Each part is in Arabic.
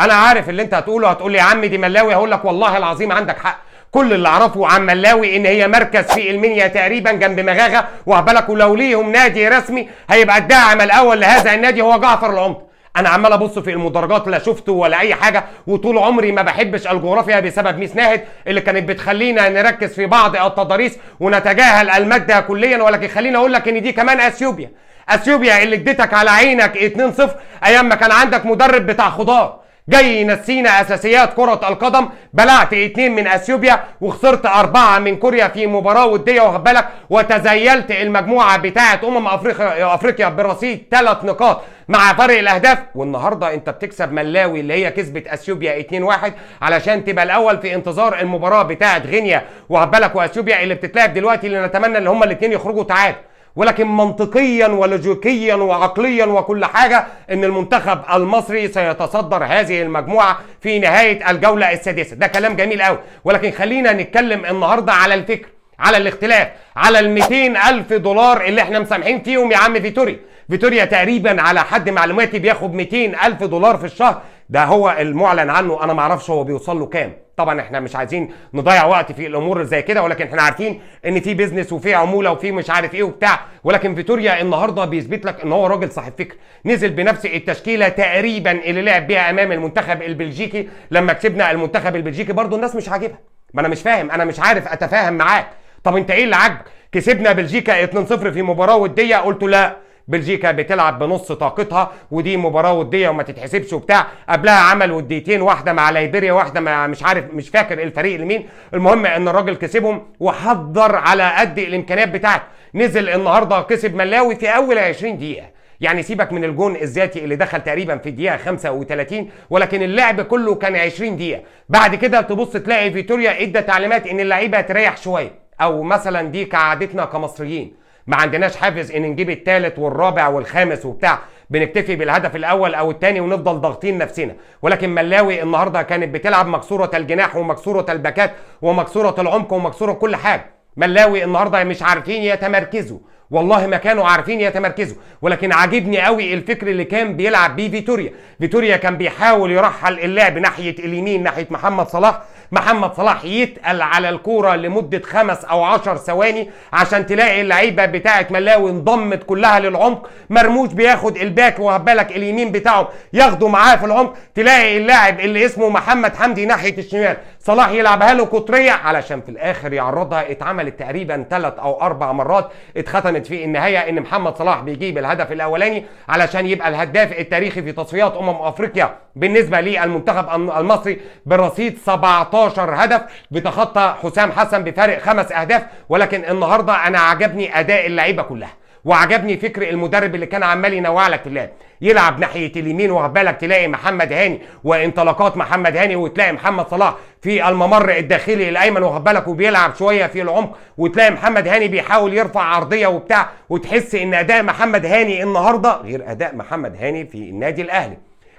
انا عارف اللي انت هتقوله هتقول لي يا عم دي ملاوي هقول لك والله العظيم عندك حق كل اللي اعرفه عن ملاوي ان هي مركز في المنيا تقريبا جنب مغاغه وهبلك ولو ليهم نادي رسمي هيبقى الداعم الاول لهذا النادي هو جعفر العمده انا عمال ابص في المدرجات لا شفته ولا اي حاجه وطول عمري ما بحبش الجغرافيا بسبب ميس ناهد اللي كانت بتخلينا نركز في بعض التضاريس ونتجاهل الماده كليا ولكن خليني اقول لك ان دي كمان اثيوبيا اثيوبيا اللي اديتك على عينك 2-0 ايام ما كان عندك مدرب بتاع خضار جاي ينسينا اساسيات كره القدم بلعت اتنين من اثيوبيا وخسرت اربعه من كوريا في مباراه وديه واخد بالك وتزيلت المجموعه بتاعه امم افريقيا افريقيا برصيد ثلاث نقاط مع فرق الاهداف والنهارده انت بتكسب ملاوي اللي هي كسبت اثيوبيا 2-1 علشان تبقى الاول في انتظار المباراه بتاعه غينيا واخد بالك واثيوبيا اللي بتتلعب دلوقتي اللي نتمنى ان هما الاثنين يخرجوا تعادل ولكن منطقيا ولوجيكيا وعقليا وكل حاجة ان المنتخب المصري سيتصدر هذه المجموعة في نهاية الجولة السادسة ده كلام جميل قوي ولكن خلينا نتكلم النهاردة على الفكر على الاختلاف على ال ألف دولار اللي احنا مسامحين فيهم يا عم فيتوريا فيتوريا تقريبا على حد معلوماتي بياخد 200 ألف دولار في الشهر ده هو المعلن عنه أنا معرفش هو بيوصل له كام طبعا احنا مش عايزين نضيع وقت في الامور زي كده ولكن احنا عارفين ان في بيزنس وفي عموله وفي مش عارف ايه وبتاع ولكن فيتوريا النهارده بيثبت لك ان هو راجل صاحب فكر نزل بنفس التشكيله تقريبا اللي لعب بيها امام المنتخب البلجيكي لما كسبنا المنتخب البلجيكي برضو الناس مش عاجبها ما انا مش فاهم انا مش عارف اتفاهم معاك طب انت ايه اللي عاجبك كسبنا بلجيكا 2-0 في مباراه وديه قلت لا بلجيكا بتلعب بنص طاقتها ودي مباراه وديه وما تتحسبش وبتاع قبلها عمل وديتين واحده مع ليبيريا واحده مع مش عارف مش فاكر الفريق لمين المهم ان الراجل كسبهم وحضر على قد الامكانيات بتاعته نزل النهارده كسب ملاوي في اول 20 دقيقه يعني سيبك من الجون الذاتي اللي دخل تقريبا في الدقيقه 35 ولكن اللعب كله كان 20 دقيقه بعد كده تبص تلاقي فيتوريا ادى تعليمات ان اللعيبه تريح شويه او مثلا دي كعادتنا كمصريين ما عندناش حافز ان نجيب الثالث والرابع والخامس وبتاع بنكتفي بالهدف الاول او الثاني ونفضل ضاغطين نفسنا ولكن ملاوي النهارده كانت بتلعب مكسوره الجناح ومكسوره الباكات ومكسوره العمق ومكسوره كل حاجه ملاوي النهارده مش عارفين يتمركزوا والله ما كانوا عارفين يتمركزوا ولكن عاجبني قوي الفكر اللي كان بيلعب بيه فيتوريا فيتوريا كان بيحاول يرحل اللعب ناحيه اليمين ناحيه محمد صلاح محمد صلاح يتقل على الكوره لمده خمس او عشر ثواني عشان تلاقي اللعيبه بتاعه ملاوي انضمت كلها للعمق مرموش بياخد الباك وهبالك اليمين بتاعه ياخده معاه في العمق تلاقي اللاعب اللي اسمه محمد حمدي ناحيه الشمال صلاح يلعبها له قطريه علشان في الاخر يعرضها اتعملت تقريبا ثلاث او اربع مرات اتختمت في النهايه ان محمد صلاح بيجيب الهدف الاولاني علشان يبقى الهداف التاريخي في تصفيات امم افريقيا بالنسبه للمنتخب المصري برصيد 17 هدف بتخطى حسام حسن بفارق خمس اهداف ولكن النهارده انا عجبني اداء اللعيبه كلها وعجبني فكر المدرب اللي كان عمال ينوعلك لك اللعب يلعب ناحيه اليمين وعبالك تلاقي محمد هاني وانطلاقات محمد هاني وتلاقي محمد صلاح في الممر الداخلي الايمن وهبالك وبيلعب شويه في العمق وتلاقي محمد هاني بيحاول يرفع عرضيه وبتاع وتحس ان اداء محمد هاني النهارده غير اداء محمد هاني في النادي الاهلي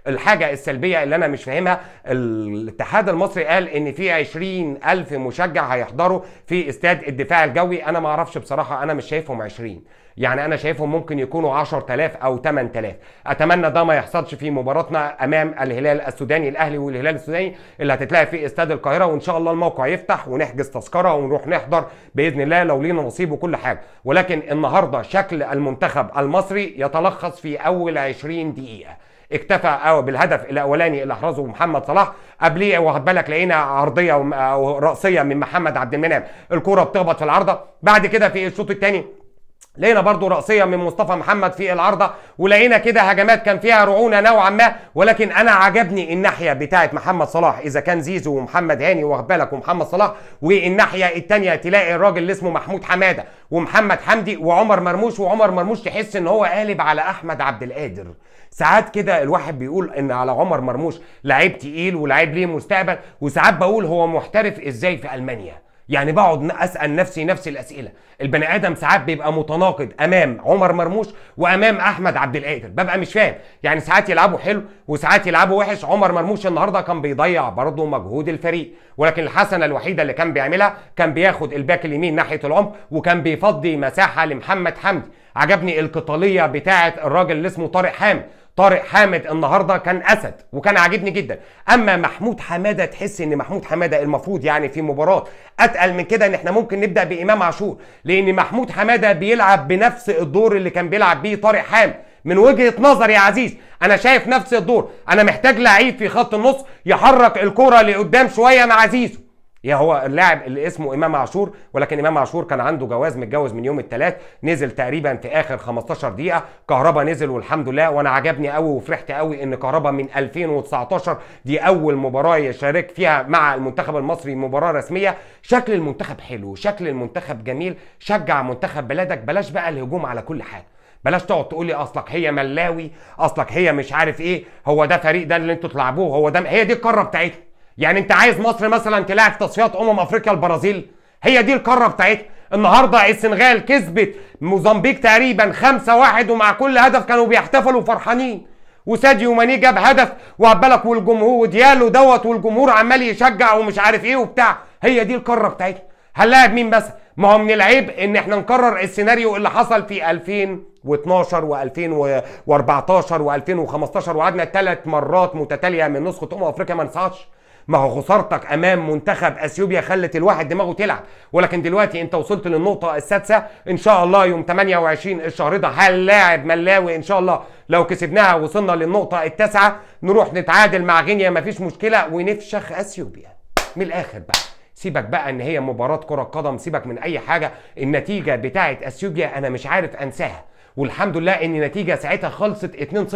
الحاجه السلبيه اللي انا مش فاهمها الاتحاد المصري قال ان في عشرين الف مشجع هيحضروا في استاد الدفاع الجوي انا ما اعرفش بصراحه انا مش شايفهم 20 يعني انا شايفهم ممكن يكونوا 10000 او 8000 اتمنى ده ما يحصلش في مباراتنا امام الهلال السوداني الاهلي والهلال السوداني اللي هتتلعب في استاد القاهره وان شاء الله الموقع يفتح ونحجز تذكره ونروح نحضر باذن الله لو لينا نصيب وكل حاجه ولكن النهارده شكل المنتخب المصري يتلخص في اول 20 دقيقه اكتفى بالهدف الاولاني اللي احرزه محمد صلاح قبليه واخد بالك لقينا عرضيه راسيه من محمد عبد المنعم الكوره بتخبط في العارضه بعد كده في الشوط الثاني لقينا برضو رأسية من مصطفى محمد في العارضة ولقينا كده هجمات كان فيها رعونة نوعا ما ولكن أنا عجبني الناحية بتاعة محمد صلاح إذا كان زيزو ومحمد هاني واخد بالك ومحمد صلاح والناحية التانية تلاقي الراجل اللي اسمه محمود حمادة ومحمد حمدي وعمر مرموش وعمر مرموش تحس إن هو قالب على أحمد عبد القادر ساعات كده الواحد بيقول ان على عمر مرموش لعيب تقيل ولعيب ليه مستقبل وساعات بقول هو محترف ازاي في المانيا يعني بقعد اسال نفسي نفس الاسئله البني ادم ساعات بيبقى متناقض امام عمر مرموش وامام احمد عبد القادر ببقى مش فاهم يعني ساعات يلعبوا حلو وساعات يلعبوا وحش عمر مرموش النهارده كان بيضيع برضه مجهود الفريق ولكن الحسنه الوحيده اللي كان بيعملها كان بياخد الباك اليمين ناحيه العمق وكان بيفضي مساحه لمحمد حمدي عجبني القتاليه بتاعه الراجل اللي اسمه طارق حامد طارق حامد النهارده كان اسد وكان عاجبني جدا اما محمود حماده تحس ان محمود حماده المفروض يعني في مباراه اتقل من كده ان احنا ممكن نبدا بامام عاشور لان محمود حماده بيلعب بنفس الدور اللي كان بيلعب بيه طارق حامد من وجهه نظري يا عزيز انا شايف نفس الدور انا محتاج لعيب في خط النص يحرك الكره لقدام شويه مع عزيزه يا هو اللاعب اللي اسمه امام عاشور ولكن امام عاشور كان عنده جواز متجوز من يوم الثلاث نزل تقريبا في اخر 15 دقيقه كهربا نزل والحمد لله وانا عجبني قوي وفرحت قوي ان كهربا من 2019 دي اول مباراه يشارك فيها مع المنتخب المصري مباراه رسميه شكل المنتخب حلو شكل المنتخب جميل شجع منتخب بلادك بلاش بقى الهجوم على كل حاجه بلاش تقعد تقول لي اصلك هي ملاوي اصلك هي مش عارف ايه هو ده فريق ده اللي انتوا تلعبوه هو ده هي دي القاره بتاعتكم يعني انت عايز مصر مثلا تلاعب في تصفيات امم افريقيا البرازيل هي دي القاره بتاعتها النهارده السنغال كسبت موزمبيق تقريبا 5 1 ومع كل هدف كانوا بيحتفلوا فرحانين وساديو ماني جاب هدف وعبالك والجمهور وديالو دوت والجمهور عمال يشجع ومش عارف ايه وبتاع هي دي القاره بتاعتها هنلاعب مين بس ما هو من العيب ان احنا نكرر السيناريو اللي حصل في 2012 و2014 و2015 وقعدنا ثلاث مرات متتاليه من نسخه امم افريقيا ما نصعدش ما هو خسارتك امام منتخب اثيوبيا خلت الواحد دماغه تلعب ولكن دلوقتي انت وصلت للنقطه السادسه ان شاء الله يوم 28 الشهر ده هنلاعب ملاوي ان شاء الله لو كسبناها وصلنا للنقطه التاسعه نروح نتعادل مع غينيا مفيش مشكله ونفشخ اثيوبيا من الاخر بقى سيبك بقى ان هي مباراه كره قدم سيبك من اي حاجه النتيجه بتاعه اثيوبيا انا مش عارف انساها والحمد لله ان نتيجه ساعتها خلصت 2-0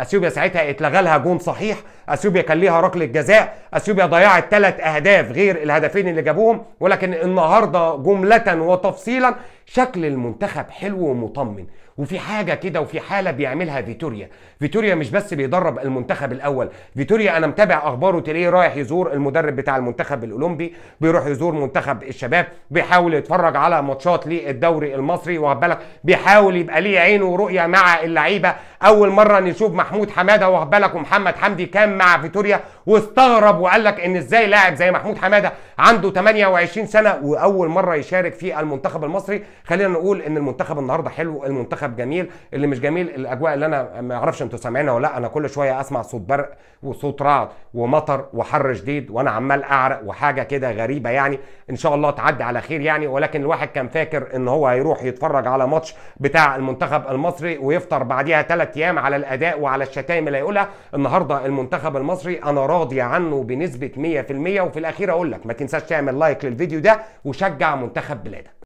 اثيوبيا ساعتها اتلغى لها جون صحيح اثيوبيا كان ليها ركله جزاء اثيوبيا ضيعت ثلاث اهداف غير الهدفين اللي جابوهم ولكن النهارده جمله وتفصيلا شكل المنتخب حلو ومطمن وفي حاجه كده وفي حاله بيعملها فيتوريا فيتوريا مش بس بيدرب المنتخب الاول فيتوريا انا متابع اخباره تلاقيه رايح يزور المدرب بتاع المنتخب الاولمبي بيروح يزور منتخب الشباب بيحاول يتفرج على ماتشات للدوري المصري واخد بالك بيحاول يبقى ليه عينه ورؤيه مع اللعيبه اول مره نشوف محمود حماده واخد بالك ومحمد حمدي كان مع فيتوريا واستغرب وقال لك ان ازاي لاعب زي محمود حماده عنده 28 سنه واول مره يشارك في المنتخب المصري خلينا نقول ان المنتخب النهارده حلو المنتخب جميل اللي مش جميل الاجواء اللي انا ما اعرفش انتوا سامعينها ولا لا انا كل شويه اسمع صوت برق وصوت رعد ومطر وحر شديد وانا عمال اعرق وحاجه كده غريبه يعني ان شاء الله تعدي على خير يعني ولكن الواحد كان فاكر ان هو هيروح يتفرج على ماتش بتاع المنتخب المصري ويفطر بعديها ثلاث ايام على الاداء وعلى الشتائم اللي هيقولها النهارده المنتخب المصري انا راضي عنه بنسبه 100% وفي الاخير اقول لك ما تنساش تعمل لايك للفيديو ده وشجع منتخب بلادك